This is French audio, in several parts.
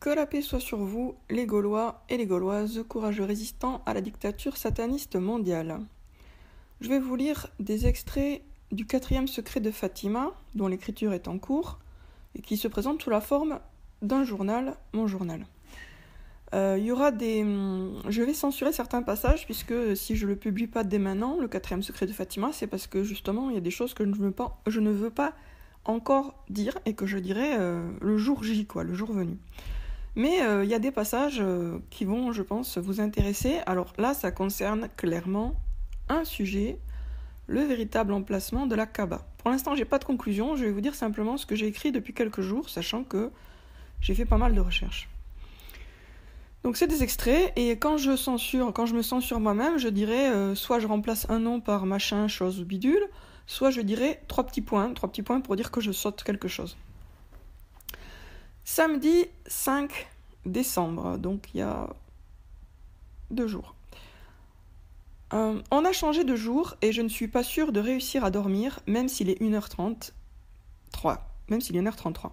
Que la paix soit sur vous, les Gaulois et les Gauloises, courageux résistants à la dictature sataniste mondiale. Je vais vous lire des extraits du quatrième secret de Fatima, dont l'écriture est en cours, et qui se présente sous la forme d'un journal, mon journal. il euh, y aura des. Hum, je vais censurer certains passages, puisque si je ne le publie pas dès maintenant, le quatrième secret de Fatima, c'est parce que justement, il y a des choses que je ne veux pas, encore dire et que je dirai euh, le jour J, quoi, le jour venu. Mais euh, il y a des passages euh, qui vont, je pense, vous intéresser. Alors là, ça concerne clairement un sujet, le véritable emplacement de la Kaba. Pour l'instant, j'ai pas de conclusion, je vais vous dire simplement ce que j'ai écrit depuis quelques jours, sachant que j'ai fait pas mal de recherches. Donc c'est des extraits, et quand je censure, quand je me censure moi-même, je dirais euh, soit je remplace un nom par machin, chose ou bidule, soit je dirais trois petits points, trois petits points pour dire que je saute quelque chose. Samedi 5 décembre, donc il y a deux jours. Euh, on a changé de jour et je ne suis pas sûre de réussir à dormir, même s'il est 1h30. 3. Même s'il est 1h33.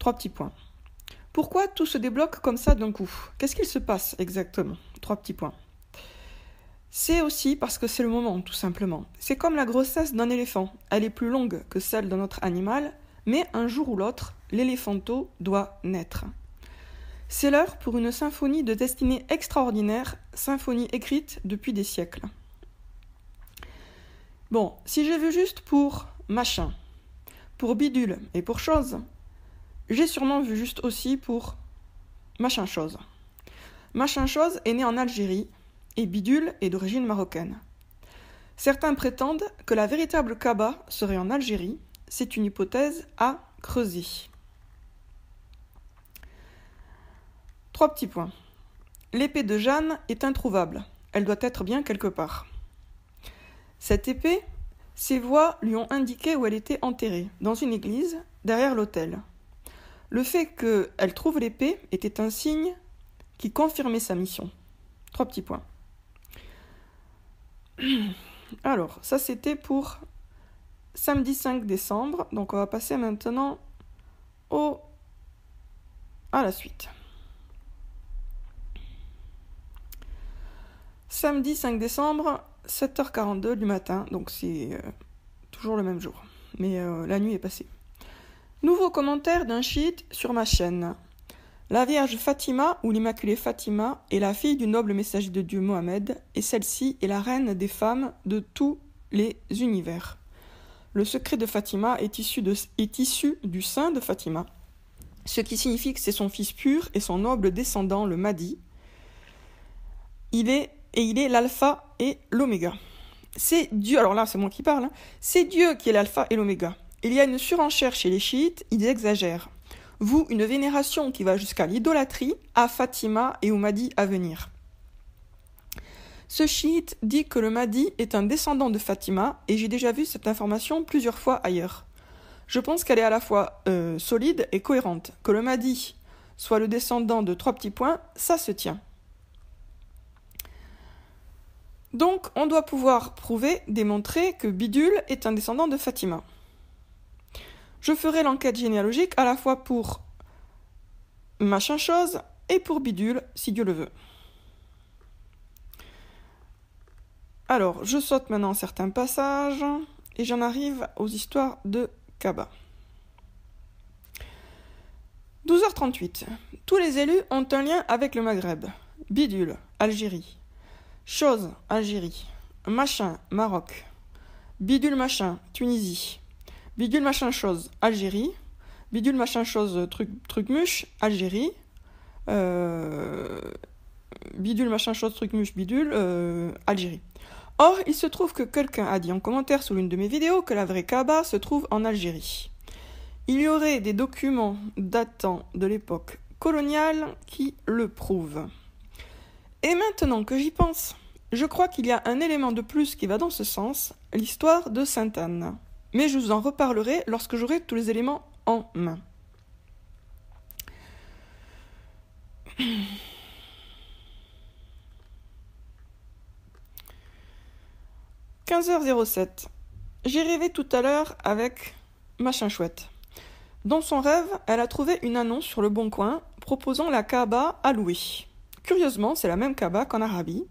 Trois petits points. Pourquoi tout se débloque comme ça d'un coup Qu'est-ce qu'il se passe exactement Trois petits points. C'est aussi parce que c'est le moment, tout simplement. C'est comme la grossesse d'un éléphant. Elle est plus longue que celle d'un autre animal, mais un jour ou l'autre, l'éléphanto doit naître. C'est l'heure pour une symphonie de destinée extraordinaire, symphonie écrite depuis des siècles. Bon, si j'ai vu juste pour machin, pour bidule et pour chose, j'ai sûrement vu juste aussi pour machin chose. Machin chose est né en Algérie et bidule est d'origine marocaine. Certains prétendent que la véritable Kaba serait en Algérie c'est une hypothèse à creuser. Trois petits points. L'épée de Jeanne est introuvable. Elle doit être bien quelque part. Cette épée, ses voix lui ont indiqué où elle était enterrée, dans une église, derrière l'autel. Le fait qu'elle trouve l'épée était un signe qui confirmait sa mission. Trois petits points. Alors, ça c'était pour samedi 5 décembre. Donc on va passer maintenant au... à la suite. Samedi 5 décembre, 7h42 du matin, donc c'est euh, toujours le même jour, mais euh, la nuit est passée. Nouveau commentaire d'un chiite sur ma chaîne. La Vierge Fatima ou l'Immaculée Fatima est la fille du noble messager de Dieu Mohammed et celle-ci est la reine des femmes de tous les univers le secret de Fatima est issu, du sein de Fatima, ce qui signifie que c'est son fils pur et son noble descendant, le Mahdi. Il est, et il est l'alpha et l'oméga. C'est Dieu, alors là c'est moi qui parle, hein. c'est Dieu qui est l'alpha et l'oméga. Il y a une surenchère chez les chiites, ils exagèrent. Vous, une vénération qui va jusqu'à l'idolâtrie, à Fatima et au Mahdi à venir. Ce chiite dit que le Mahdi est un descendant de Fatima, et j'ai déjà vu cette information plusieurs fois ailleurs. Je pense qu'elle est à la fois euh, solide et cohérente. Que le Mahdi soit le descendant de trois petits points, ça se tient. Donc, on doit pouvoir prouver, démontrer que Bidule est un descendant de Fatima. Je ferai l'enquête généalogique à la fois pour machin chose et pour Bidule, si Dieu le veut. Alors, je saute maintenant certains passages et j'en arrive aux histoires de Kaba. 12h38. Tous les élus ont un lien avec le Maghreb. Bidule, Algérie. Chose, Algérie. Machin, Maroc. Bidule machin, Tunisie. Bidule machin chose, Algérie. Bidule machin chose, truc, truc Algérie. Euh, bidule machin chose, truc muche, bidule, euh, Algérie. Or, il se trouve que quelqu'un a dit en commentaire sous l'une de mes vidéos que la vraie Kaaba se trouve en Algérie. Il y aurait des documents datant de l'époque coloniale qui le prouvent. Et maintenant que j'y pense, je crois qu'il y a un élément de plus qui va dans ce sens, l'histoire de Sainte Anne. Mais je vous en reparlerai lorsque j'aurai tous les éléments en main. 15h07. J'ai rêvé tout à l'heure avec machin chouette. Dans son rêve, elle a trouvé une annonce sur le Bon Coin proposant la Kaaba à louer. Curieusement, c'est la même Kaaba qu'en Arabie.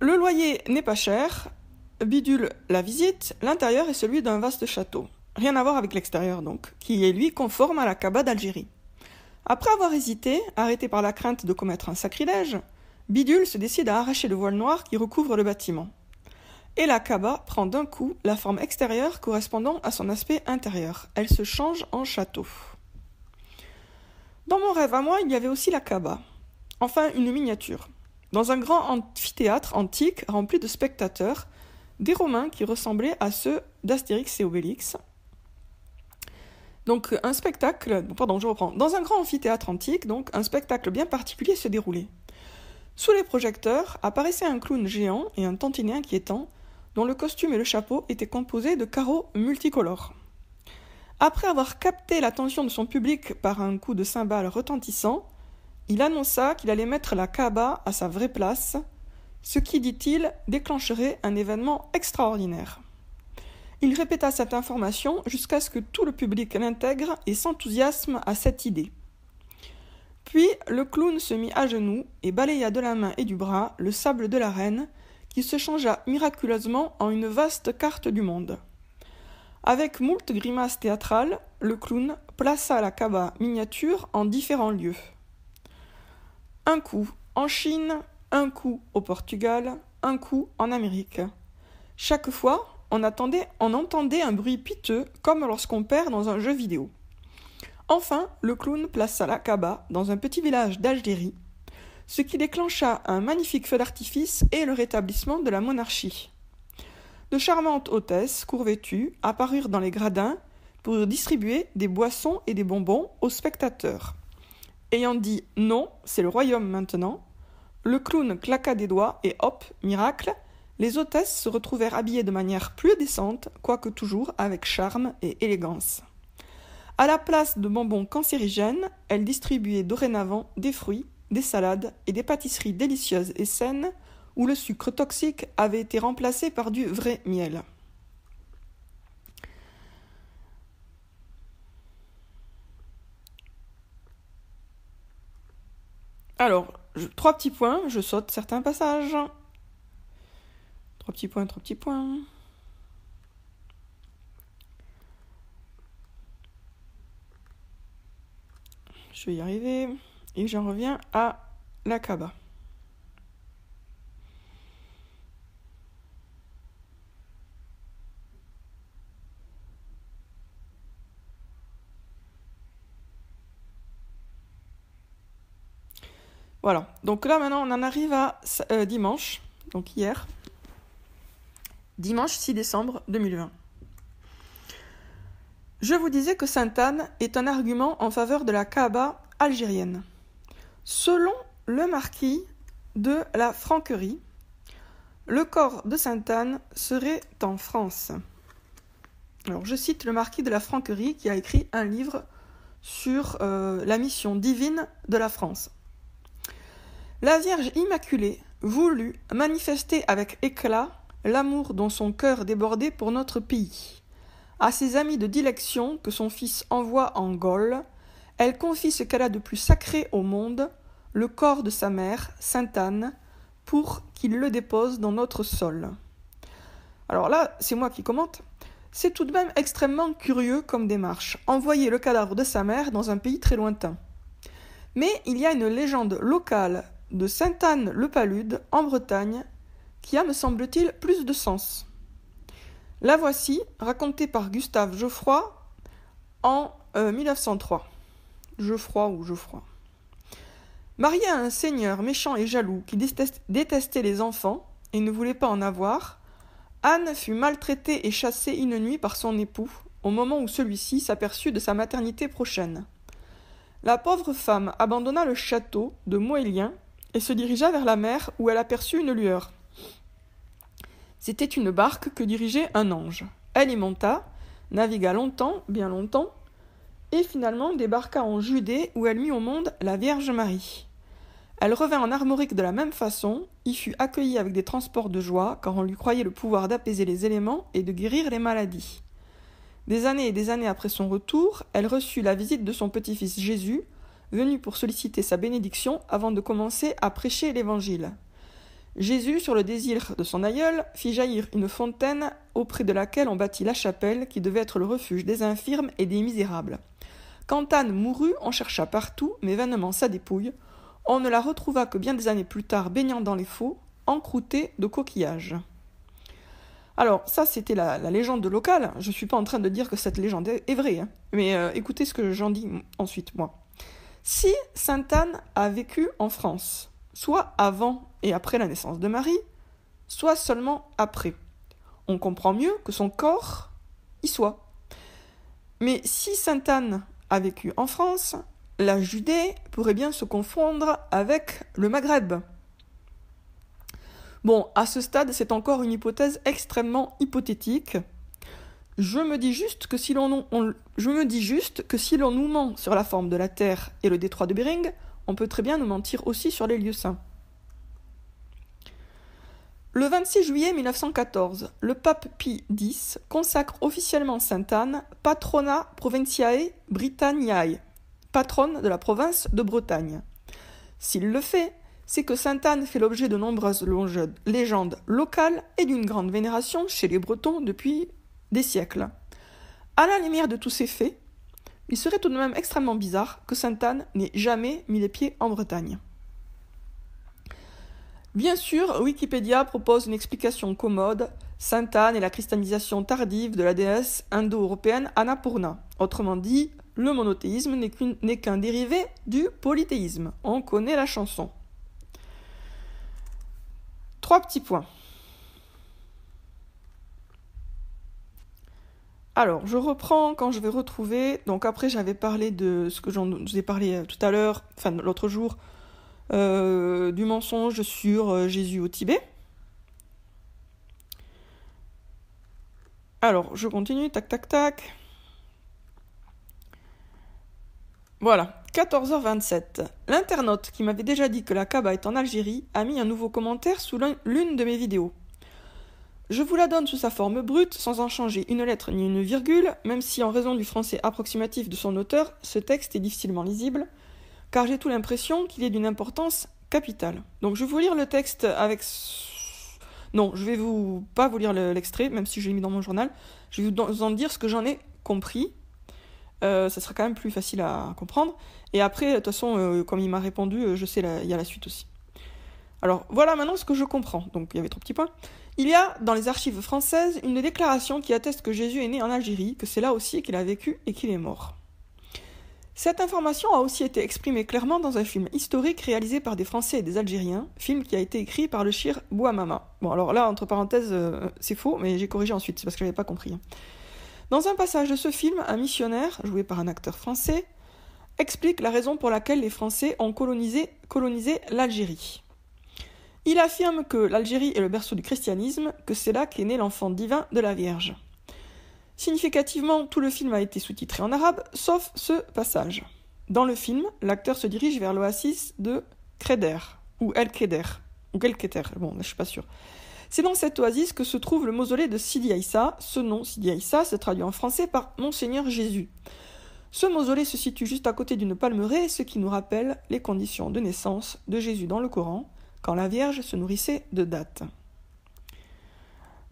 Le loyer n'est pas cher, bidule la visite, l'intérieur est celui d'un vaste château. Rien à voir avec l'extérieur donc, qui est lui conforme à la Kaaba d'Algérie. Après avoir hésité, arrêté par la crainte de commettre un sacrilège, Bidule se décide à arracher le voile noir qui recouvre le bâtiment. Et la caba prend d'un coup la forme extérieure correspondant à son aspect intérieur. Elle se change en château. Dans mon rêve à moi, il y avait aussi la caba. Enfin, une miniature. Dans un grand amphithéâtre antique rempli de spectateurs, des Romains qui ressemblaient à ceux d'Astérix et Obélix. Donc un spectacle, pardon, je reprends. Dans un grand amphithéâtre antique, donc un spectacle bien particulier se déroulait. Sous les projecteurs apparaissait un clown géant et un tantinet inquiétant, dont le costume et le chapeau étaient composés de carreaux multicolores. Après avoir capté l'attention de son public par un coup de cymbale retentissant, il annonça qu'il allait mettre la Kaaba à sa vraie place, ce qui, dit-il, déclencherait un événement extraordinaire. Il répéta cette information jusqu'à ce que tout le public l'intègre et s'enthousiasme à cette idée. Puis le clown se mit à genoux et balaya de la main et du bras le sable de la reine qui se changea miraculeusement en une vaste carte du monde. Avec moult grimaces théâtrales, le clown plaça la caba miniature en différents lieux. Un coup en Chine, un coup au Portugal, un coup en Amérique. Chaque fois, on, attendait, on entendait un bruit piteux comme lorsqu'on perd dans un jeu vidéo. Enfin, le clown plaça la Kaba dans un petit village d'Algérie, ce qui déclencha un magnifique feu d'artifice et le rétablissement de la monarchie. De charmantes hôtesses, courvêtues, apparurent dans les gradins pour distribuer des boissons et des bonbons aux spectateurs. Ayant dit non, c'est le royaume maintenant, le clown claqua des doigts et hop, miracle, les hôtesses se retrouvèrent habillées de manière plus décente, quoique toujours avec charme et élégance. À la place de bonbons cancérigènes, elle distribuait dorénavant des fruits, des salades et des pâtisseries délicieuses et saines où le sucre toxique avait été remplacé par du vrai miel. Alors, trois petits points, je saute certains passages. Trois petits points, trois petits points. Je vais y arriver. Et j'en reviens à la caba. Voilà. Donc là, maintenant, on en arrive à euh, dimanche, donc hier. Dimanche 6 décembre 2020. Je vous disais que Sainte-Anne est un argument en faveur de la Kaaba algérienne. Selon le marquis de la Franquerie, le corps de Sainte-Anne serait en France. Alors, je cite le marquis de la Franquerie qui a écrit un livre sur euh, la mission divine de la France. La Vierge Immaculée voulut manifester avec éclat l'amour dont son cœur débordait pour notre pays à ses amis de dilection que son fils envoie en Gaule, elle confie ce qu'elle a de plus sacré au monde, le corps de sa mère, Sainte Anne, pour qu'il le dépose dans notre sol. Alors là, c'est moi qui commente. C'est tout de même extrêmement curieux comme démarche, envoyer le cadavre de sa mère dans un pays très lointain. Mais il y a une légende locale de Sainte Anne le Palude, en Bretagne, qui a, me semble-t-il, plus de sens. La voici, racontée par Gustave Geoffroy en 1903. Euh, Geoffroy ou Geoffroy. Marié à un seigneur méchant et jaloux qui détestait les enfants et ne voulait pas en avoir, Anne fut maltraitée et chassée une nuit par son époux, au moment où celui-ci s'aperçut de sa maternité prochaine. La pauvre femme abandonna le château de Moélien et se dirigea vers la mer où elle aperçut une lueur. C'était une barque que dirigeait un ange. Elle y monta, navigua longtemps, bien longtemps, et finalement débarqua en Judée où elle mit au monde la Vierge Marie. Elle revint en Armorique de la même façon, y fut accueillie avec des transports de joie, car on lui croyait le pouvoir d'apaiser les éléments et de guérir les maladies. Des années et des années après son retour, elle reçut la visite de son petit-fils Jésus, venu pour solliciter sa bénédiction avant de commencer à prêcher l'Évangile. Jésus, sur le désir de son aïeul, fit jaillir une fontaine auprès de laquelle on bâtit la chapelle qui devait être le refuge des infirmes et des misérables. Quand Anne mourut, on chercha partout, mais vainement sa dépouille. On ne la retrouva que bien des années plus tard baignant dans les faux, encroutée de coquillages. Alors, ça, c'était la, légende locale. Je ne suis pas en train de dire que cette légende est, vraie, hein. mais euh, écoutez ce que j'en dis ensuite, moi. Si Sainte Anne a vécu en France, soit avant et après la naissance de Marie, soit seulement après. On comprend mieux que son corps y soit. Mais si Sainte Anne a vécu en France, la Judée pourrait bien se confondre avec le Maghreb. Bon, à ce stade, c'est encore une hypothèse extrêmement hypothétique. Je me dis juste que si l'on nous ment sur la forme de la Terre et le détroit de Bering, on peut très bien nous mentir aussi sur les lieux saints. Le 26 juillet 1914, le pape Pie X consacre officiellement Sainte Anne patrona provinciae Britanniae, patronne de la province de Bretagne. S'il le fait, c'est que Sainte Anne fait l'objet de nombreuses légendes locales et d'une grande vénération chez les Bretons depuis des siècles. À la lumière de tous ces faits, il serait tout de même extrêmement bizarre que Sainte Anne n'ait jamais mis les pieds en Bretagne. Bien sûr, Wikipédia propose une explication commode, Sainte Anne et la christianisation tardive de la déesse indo-européenne Annapurna. Autrement dit, le monothéisme n'est qu'un dérivé du polythéisme. On connaît la chanson. Trois petits points. Alors, je reprends quand je vais retrouver. Donc après, j'avais parlé de ce que j'en ai parlé euh, tout à l'heure, enfin l'autre jour, euh, du mensonge sur euh, Jésus au Tibet. Alors, je continue, tac, tac, tac. Voilà, 14h27. L'internaute qui m'avait déjà dit que la Kaba est en Algérie a mis un nouveau commentaire sous l'une de mes vidéos. Je vous la donne sous sa forme brute, sans en changer une lettre ni une virgule, même si en raison du français approximatif de son auteur, ce texte est difficilement lisible, car j'ai tout l'impression qu'il est d'une importance capitale. Donc je vais vous lire le texte avec... Non, je vais vous pas vous lire l'extrait, même si je l'ai mis dans mon journal. Je vais vous en dire ce que j'en ai compris. Euh, ça sera quand même plus facile à comprendre. Et après, de toute façon, euh, comme il m'a répondu, euh, je sais, il y a la suite aussi. Alors voilà maintenant ce que je comprends. Donc il y avait trop petits points. Il y a dans les archives françaises une déclaration qui atteste que Jésus est né en Algérie, que c'est là aussi qu'il a vécu et qu'il est mort. Cette information a aussi été exprimée clairement dans un film historique réalisé par des Français et des Algériens, film qui a été écrit par le Shir Bouamama. Bon, alors là, entre parenthèses, euh, c'est faux, mais j'ai corrigé ensuite, c'est parce que je n'avais pas compris. Hein. Dans un passage de ce film, un missionnaire, joué par un acteur français, explique la raison pour laquelle les Français ont colonisé, colonisé l'Algérie. Il affirme que l'Algérie est le berceau du christianisme, que c'est là qu'est né l'enfant divin de la Vierge. Significativement, tout le film a été sous-titré en arabe, sauf ce passage. Dans le film, l'acteur se dirige vers l'oasis de Kreder, ou El Kreder, ou El Keter, bon, je ne suis pas sûre. C'est dans cette oasis que se trouve le mausolée de Sidi Aïssa. Ce nom, Sidi Aïssa, se traduit en français par Monseigneur Jésus. Ce mausolée se situe juste à côté d'une palmeraie, ce qui nous rappelle les conditions de naissance de Jésus dans le Coran, quand la Vierge se nourrissait de dattes.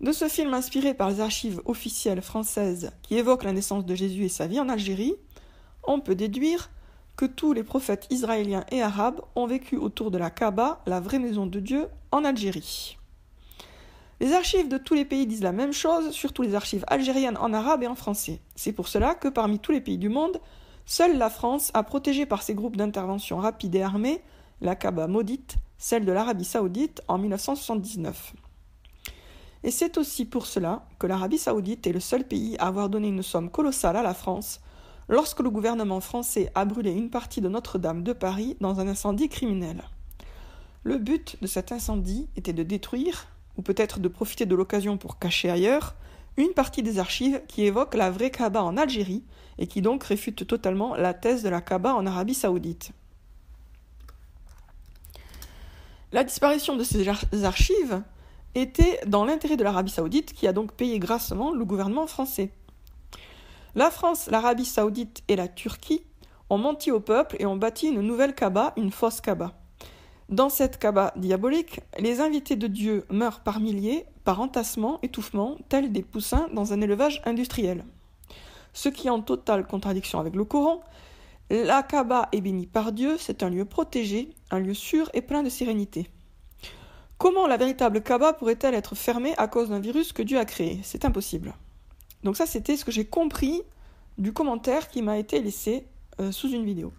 De ce film inspiré par les archives officielles françaises qui évoquent la naissance de Jésus et sa vie en Algérie, on peut déduire que tous les prophètes israéliens et arabes ont vécu autour de la Kaaba, la vraie maison de Dieu, en Algérie. Les archives de tous les pays disent la même chose, surtout les archives algériennes en arabe et en français. C'est pour cela que parmi tous les pays du monde, seule la France a protégé par ses groupes d'intervention rapide et armée la Kaaba maudite, celle de l'Arabie saoudite, en 1979. Et c'est aussi pour cela que l'Arabie saoudite est le seul pays à avoir donné une somme colossale à la France lorsque le gouvernement français a brûlé une partie de Notre-Dame de Paris dans un incendie criminel. Le but de cet incendie était de détruire, ou peut-être de profiter de l'occasion pour cacher ailleurs, une partie des archives qui évoquent la vraie Kaaba en Algérie et qui donc réfute totalement la thèse de la Kaaba en Arabie saoudite. La disparition de ces archives était dans l'intérêt de l'Arabie saoudite, qui a donc payé grassement le gouvernement français. La France, l'Arabie saoudite et la Turquie ont menti au peuple et ont bâti une nouvelle Kaaba, une fausse Kaaba. Dans cette Kaaba diabolique, les invités de Dieu meurent par milliers, par entassement, étouffement, tels des poussins dans un élevage industriel. Ce qui est en totale contradiction avec le Coran, la Kaaba est bénie par Dieu, c'est un lieu protégé, un lieu sûr et plein de sérénité. Comment la véritable Kaba pourrait-elle être fermée à cause d'un virus que Dieu a créé C'est impossible. Donc ça, c'était ce que j'ai compris du commentaire qui m'a été laissé euh, sous une vidéo.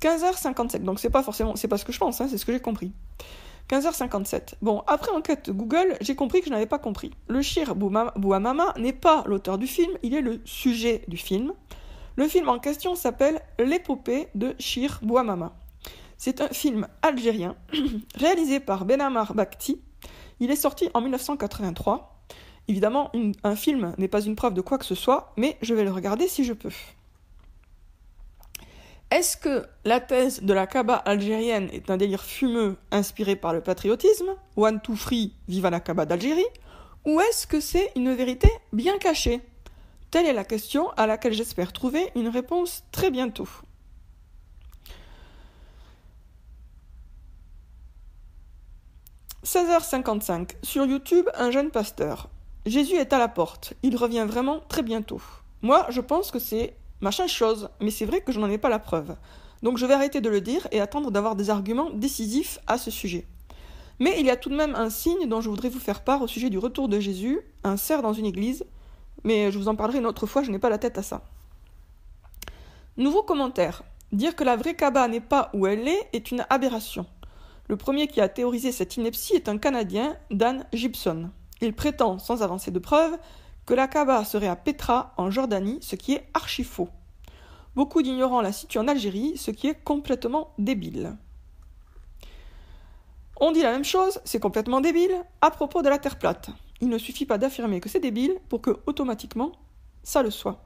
15h57, donc c'est pas forcément, c'est pas ce que je pense, hein, c'est ce que j'ai compris. 15h57. Bon, après enquête Google, j'ai compris que je n'avais pas compris. Le Shir Bouamama n'est pas l'auteur du film, il est le sujet du film. Le film en question s'appelle L'épopée de Shir Bouamama. C'est un film algérien réalisé par Benamar Bakhti. Il est sorti en 1983. Évidemment, un film n'est pas une preuve de quoi que ce soit, mais je vais le regarder si je peux. Est-ce que la thèse de la Kaaba algérienne est un délire fumeux inspiré par le patriotisme One, two, free, viva la Kaba d'Algérie Ou est-ce que c'est une vérité bien cachée Telle est la question à laquelle j'espère trouver une réponse très bientôt. 16h55. Sur YouTube, un jeune pasteur. Jésus est à la porte. Il revient vraiment très bientôt. Moi, je pense que c'est machin chose, mais c'est vrai que je n'en ai pas la preuve. Donc je vais arrêter de le dire et attendre d'avoir des arguments décisifs à ce sujet. Mais il y a tout de même un signe dont je voudrais vous faire part au sujet du retour de Jésus, un cerf dans une église, mais je vous en parlerai une autre fois, je n'ai pas la tête à ça. Nouveau commentaire. Dire que la vraie Kaba n'est pas où elle est est une aberration. Le premier qui a théorisé cette ineptie est un Canadien, Dan Gibson. Il prétend, sans avancer de preuves, que la Kaaba serait à Petra, en Jordanie, ce qui est archi faux. Beaucoup d'ignorants la situent en Algérie, ce qui est complètement débile. On dit la même chose, c'est complètement débile, à propos de la Terre plate. Il ne suffit pas d'affirmer que c'est débile pour que, automatiquement, ça le soit.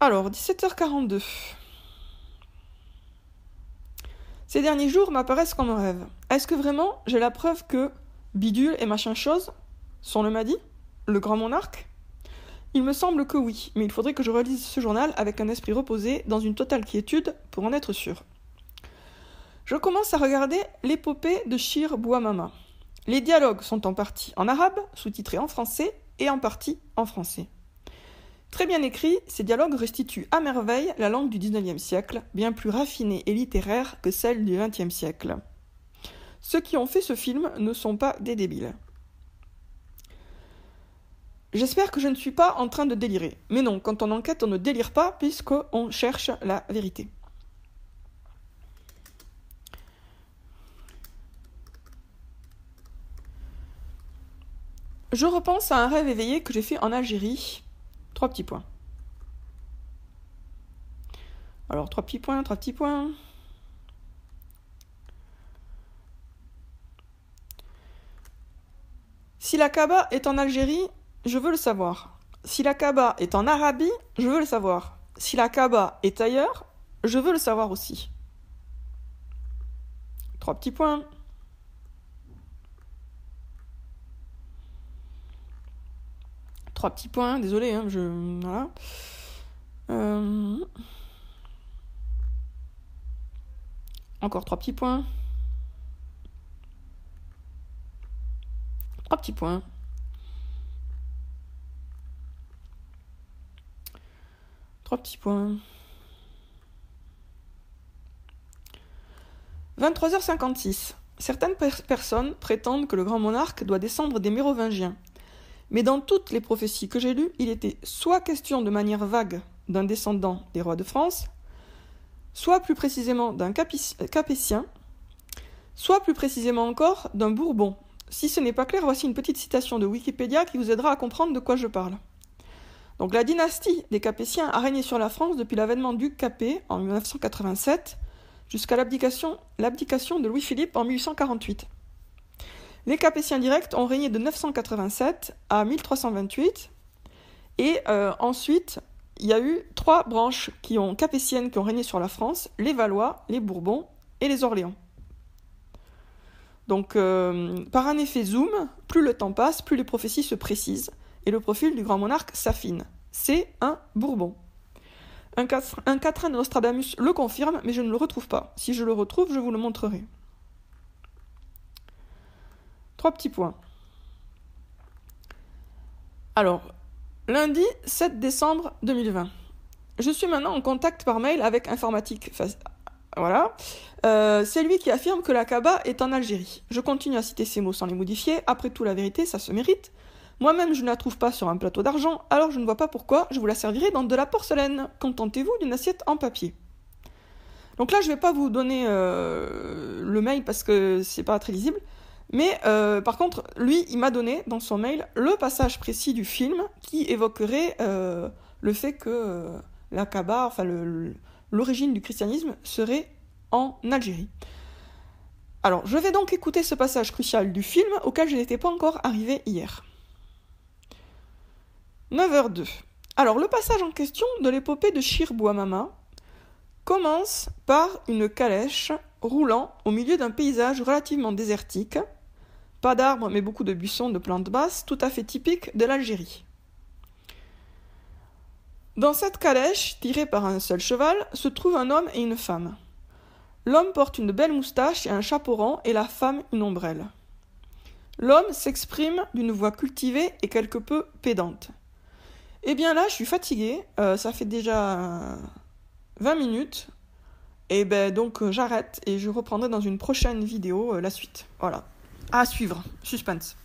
Alors, 17h42. Ces derniers jours m'apparaissent comme un rêve. Est-ce que vraiment j'ai la preuve que Bidule et machin chose sont le Mahdi Le grand monarque Il me semble que oui, mais il faudrait que je relise ce journal avec un esprit reposé, dans une totale quiétude, pour en être sûr. Je commence à regarder l'épopée de Shir Bouamama. Les dialogues sont en partie en arabe, sous-titrés en français, et en partie en français. Très bien écrit, ces dialogues restituent à merveille la langue du XIXe siècle, bien plus raffinée et littéraire que celle du XXe siècle. Ceux qui ont fait ce film ne sont pas des débiles. J'espère que je ne suis pas en train de délirer. Mais non, quand on enquête, on ne délire pas puisqu'on cherche la vérité. Je repense à un rêve éveillé que j'ai fait en Algérie Trois petits points. Alors, trois petits points, trois petits points. Si la Kaba est en Algérie, je veux le savoir. Si la Kaba est en Arabie, je veux le savoir. Si la Kaba est ailleurs, je veux le savoir aussi. Trois petits points. Trois petits points, désolé, hein, je. Voilà. Euh, encore trois petits points. Trois petits points. Trois petits points. 23h56. Certaines personnes prétendent que le grand monarque doit descendre des Mérovingiens. Mais dans toutes les prophéties que j'ai lues, il était soit question de manière vague d'un descendant des rois de France, soit plus précisément d'un euh, capétien, soit plus précisément encore d'un bourbon. Si ce n'est pas clair, voici une petite citation de Wikipédia qui vous aidera à comprendre de quoi je parle. Donc la dynastie des Capétiens a régné sur la France depuis l'avènement du Capet en 1987 jusqu'à l'abdication de Louis-Philippe en 1848. Les Capétiens directs ont régné de 987 à 1328. Et euh, ensuite, il y a eu trois branches qui ont, capétiennes qui ont régné sur la France, les Valois, les Bourbons et les Orléans. Donc, euh, par un effet zoom, plus le temps passe, plus les prophéties se précisent et le profil du grand monarque s'affine. C'est un Bourbon. Un, quatrain de Nostradamus le confirme, mais je ne le retrouve pas. Si je le retrouve, je vous le montrerai. Trois petits points. Alors, lundi 7 décembre 2020. Je suis maintenant en contact par mail avec Informatique. voilà. Euh, c'est lui qui affirme que la Kaba est en Algérie. Je continue à citer ces mots sans les modifier. Après tout, la vérité, ça se mérite. Moi-même, je ne la trouve pas sur un plateau d'argent, alors je ne vois pas pourquoi je vous la servirai dans de la porcelaine. Contentez-vous d'une assiette en papier. Donc là, je ne vais pas vous donner euh, le mail parce que c'est pas très lisible, mais euh, par contre, lui, il m'a donné dans son mail le passage précis du film qui évoquerait euh, le fait que euh, la enfin l'origine du christianisme, serait en Algérie. Alors, je vais donc écouter ce passage crucial du film auquel je n'étais pas encore arrivé hier. 9h02. Alors, le passage en question de l'épopée de Shir Bouamama commence par une calèche roulant au milieu d'un paysage relativement désertique pas d'arbres, mais beaucoup de buissons, de plantes basses, tout à fait typiques de l'Algérie. Dans cette calèche, tirée par un seul cheval, se trouvent un homme et une femme. L'homme porte une belle moustache et un chapeau rond, et la femme une ombrelle. L'homme s'exprime d'une voix cultivée et quelque peu pédante. Eh bien là, je suis fatigué. Euh, ça fait déjà 20 euh, minutes, et eh ben donc euh, j'arrête et je reprendrai dans une prochaine vidéo la suite. Voilà à suivre. Suspense.